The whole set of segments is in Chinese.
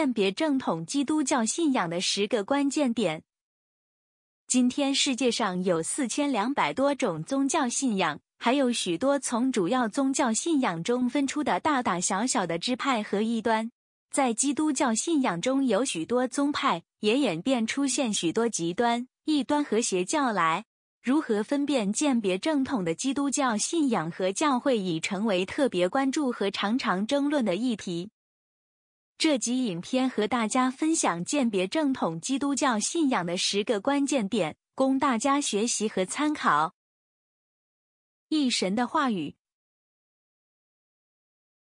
鉴别正统基督教信仰的十个关键点。今天世界上有四千两百多种宗教信仰，还有许多从主要宗教信仰中分出的大大小小的支派和异端。在基督教信仰中有许多宗派，也演变出现许多极端、异端和邪教。来，如何分辨、鉴别正统的基督教信仰和教会，已成为特别关注和常常争论的议题。这集影片和大家分享鉴别正统基督教信仰的十个关键点，供大家学习和参考。一神的话语，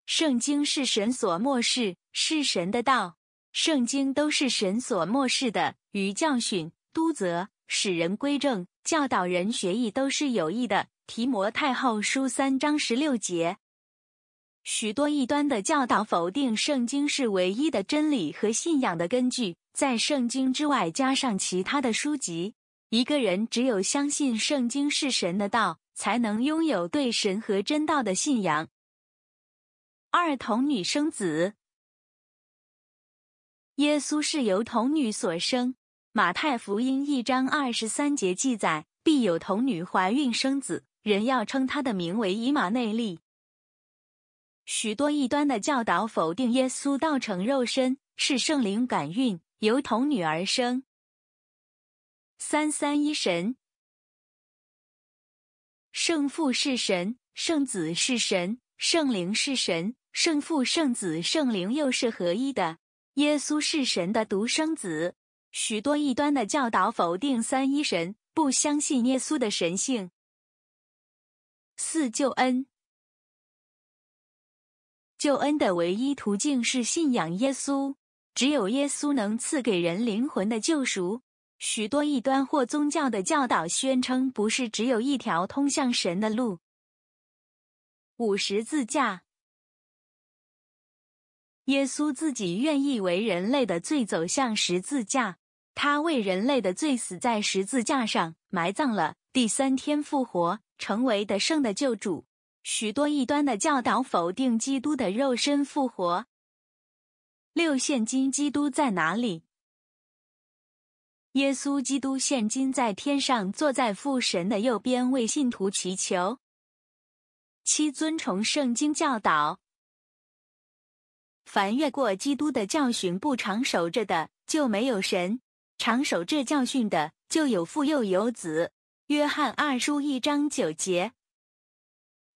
圣经是神所漠视，是神的道，圣经都是神所漠视的，于教训、督责、使人归正、教导人学义，都是有益的。提摩太后书三章十六节。许多异端的教导否定圣经是唯一的真理和信仰的根据，在圣经之外加上其他的书籍。一个人只有相信圣经是神的道，才能拥有对神和真道的信仰。二童女生子，耶稣是由童女所生。马太福音一章二十三节记载：“必有童女怀孕生子，人要称他的名为以马内利。”许多异端的教导否定耶稣道成肉身，是圣灵感孕由童女而生。三三一神，圣父是神，圣子是神，圣灵是神，圣父、圣子、圣灵又是合一的。耶稣是神的独生子。许多异端的教导否定三一神，不相信耶稣的神性。四救恩。救恩的唯一途径是信仰耶稣，只有耶稣能赐给人灵魂的救赎。许多异端或宗教的教导宣称，不是只有一条通向神的路。五十字架，耶稣自己愿意为人类的罪走向十字架，他为人类的罪死在十字架上，埋葬了，第三天复活，成为得胜的救主。许多异端的教导否定基督的肉身复活。六、现今基督在哪里？耶稣基督现今在天上，坐在父神的右边，为信徒祈求。七、遵从圣经教导，凡越过基督的教训不长守着的，就没有神；长守这教训的，就有父、又有子。约翰二书一章九节。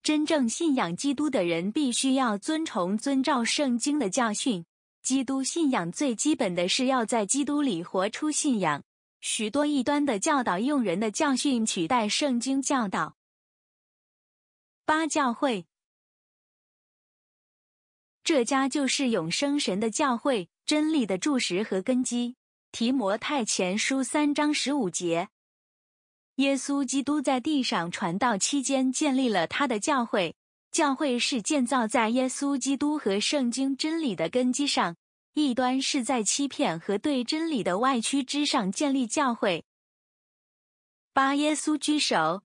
真正信仰基督的人，必须要遵从、遵照圣经的教训。基督信仰最基本的是要在基督里活出信仰。许多异端的教导，用人的教训取代圣经教导。八教会，这家就是永生神的教会，真理的柱石和根基。提摩太前书三章十五节。耶稣基督在地上传道期间建立了他的教会，教会是建造在耶稣基督和圣经真理的根基上。异端是在欺骗和对真理的歪曲之上建立教会。八耶稣居首，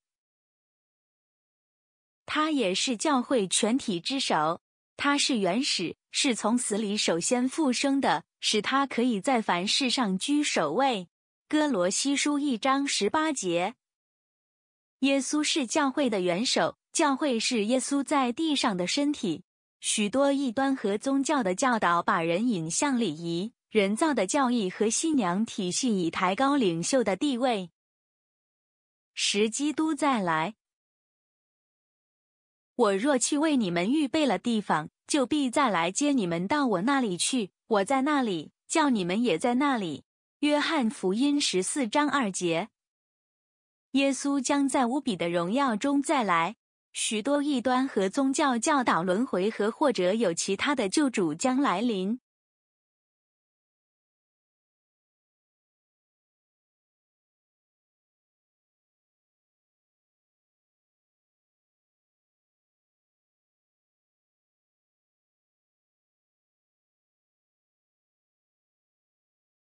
他也是教会全体之首，他是原始，是从死里首先复生的，使他可以在凡事上居首位。哥罗西书一章十八节。耶稣是教会的元首，教会是耶稣在地上的身体。许多异端和宗教的教导把人引向礼仪、人造的教义和信仰体系，以抬高领袖的地位。时基督再来，我若去为你们预备了地方，就必再来接你们到我那里去。我在那里，叫你们也在那里。约翰福音十四章二节。耶稣将在无比的荣耀中再来。许多异端和宗教教导轮回和或者有其他的救主将来临。